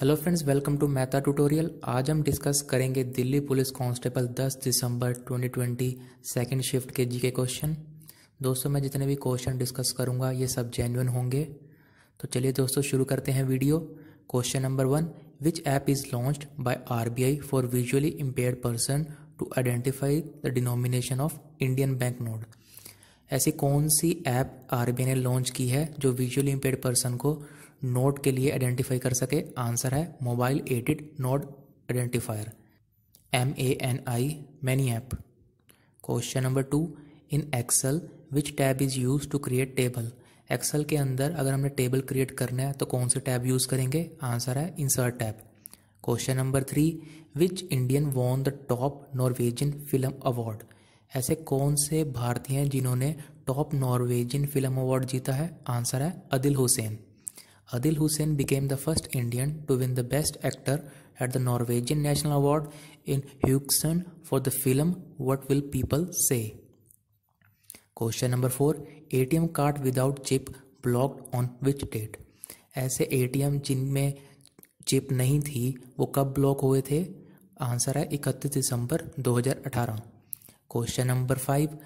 hello friends welcome to Mehta tutorial आज हम discuss करेंगे दिल्ली पुलिस कांस्टेबल 10 दिसंबर 2020 सेकेंड शिफ्ट के जीके क्वेश्चन दोस्तों मैं जितने भी क्वेश्चन डिस्कस करूंगा ये सब जेन्यून होंगे तो चलिए दोस्तों शुरू करते हैं video question number one which app is launch by R for visually impair person to identify the denomination of Indian bank note ऐसी कौन सी ऐप आर ने लॉन्च की है जो विजुअली इम्पेयर पर्सन को नोट के लिए आइडेंटिफाई कर सके आंसर है mobile aided note identifier M A N I MANI app question number two in Excel which tab is use to create table Excel के अंदर अगर हमने टेबल क्रिएट करना है तो कौन से टैब यूज़ करेंगे आंसर है insert tab question number three which Indian won the top Norwegian film award ऐसे कौन से भारतीय हैं जिन्होंने टॉप नॉर्वेजियन फिल्म अवार्ड जीता है आंसर है Adil Hussain Adil Hussain became the first Indian to win the best actor at the Norwegian national award in ह्यूक्सन for the film what will people say question number four A T M card without chip blocked on which date ऐसे A T M जिनमें चिप नहीं थी वो कब block हुए थे आंसर है इकतीस दिसंबर दो हज़ार अठारह question number five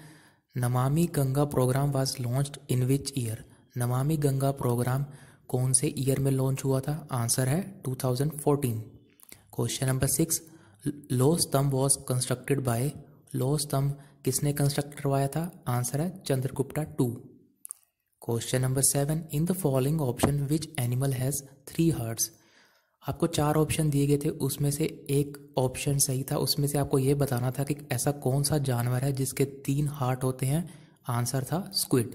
Namami Ganga program was launch in which year Namami Ganga programme कौन से ईयर में लॉन्च हुआ था आंसर है 2014 क्वेश्चन नंबर सिक्स लो स्तंभ वॉज कंस्ट्रक्टेड बाय लो स्तंभ किसने कंस्ट्रक्ट करवाया था आंसर है Chandragupta two question number seven in the following option which animal has three hearts आपको चार ऑप्शन दिए गए थे उसमें से एक ऑप्शन सही था उसमें से आपको ये बताना था कि ऐसा कौन सा जानवर है जिसके तीन हार्ट होते हैं आंसर था squid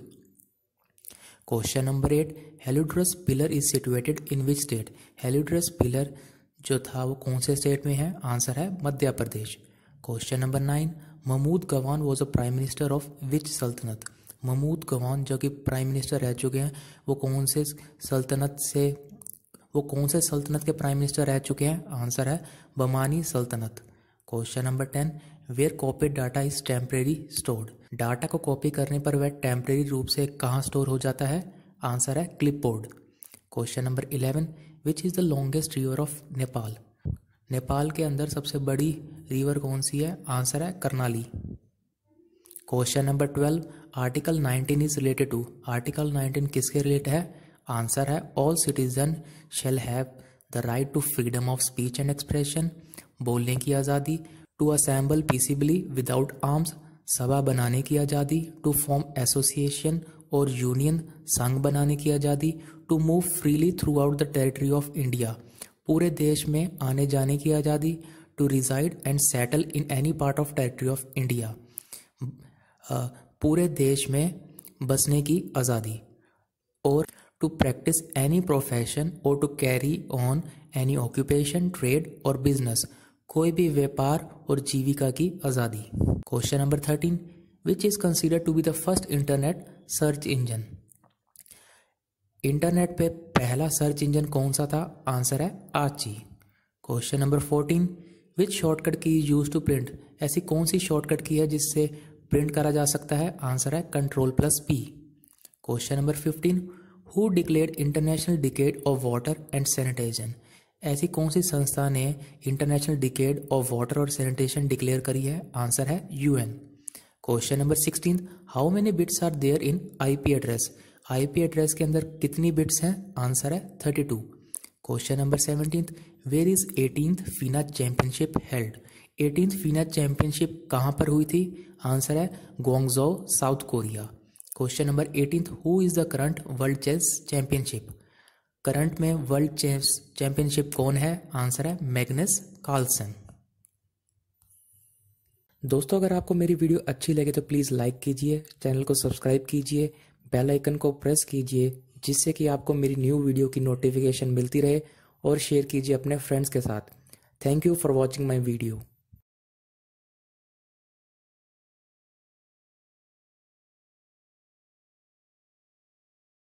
question number eight Heliodorus pillar is situated in which state Heliodorus pillar जो था वो कौन से स्टेट में है आंसर है Madhya Pradesh question number nine Mahmud Gawan was a prime minister of which सल्तनत महमूद गवान जो कि प्राइम मिनिस्टर रह चुके हैं वो कौन से सल्तनत से वो कौन से सल्तनत के प्राइम मिनिस्टर रह चुके हैं आंसर है बमानी सल्तनत question number ten where copy data is temporary stored data को कॉपी करने पर वह टेम्परेरी रूप से कहाँ स्टोर हो जाता है आंसर है clipboard question number eleven which is the longest river of Nepal Nepal के अंदर सबसे बड़ी रिवर कौन सी है आंसर है Karnali question number twelve article nineteen is related to article nineteen किसके रिलेट है आंसर है all citizen shall have the right to freedom of speech and expression बोलने की आज़ादी to assemble peacefully without arms सभा बनाने की आज़ादी टू फॉर्म एसोसिएशन और यूनियन संघ बनाने की आज़ादी to move freely throughout the territory of India पूरे देश में आने जाने की आज़ादी to resided and settle in any part of territory of India पूरे देश में बसने की आज़ादी और to practice any profession or to carry on any occupation trade or business कोई भी व्यापार और जीविका की आज़ादी question number thirteen which is consider to be the first internet search engine internet पे पहला सर्च इंजन कौन सा था आंसर है Archie question number fourteen which shortcut key use to print ऐसी कौन सी शॉर्टकट की है जिससे प्रिंट करा जा सकता है आंसर है control plus P question number fifteen who declare international decade of water and sanitation ऐसी कौन सी संस्था ने इंटरनेशनल डिकेड ऑफ वाटर और सैनिटेशन डिक्लेयर करी है आंसर है UN question number sixteen how many bits are there in IP address IP address के अंदर कितनी बिट्स हैं आंसर है thirty two question number seventeen where is eighteen FINA championship held eighteen FINA championship कहाँ पर हुई थी आंसर है Gwangju South Korea question number eighteen who is the current world chess championship current में world chess championship कौन है answer है Magnus Carlsen दोस्तों अगर आपको मेरी वीडियो अच्छी लगे तो प्लीज़ लाइक कीजिए चैनल को सब्सक्राइब कीजिए बेल आइकन को प्रेस कीजिए जिससे कि आपको मेरी न्यू वीडियो की नोटिफिकेशन मिलती रहे और शेयर कीजिए अपने फ्रेंड्स के साथ thank you for watching my video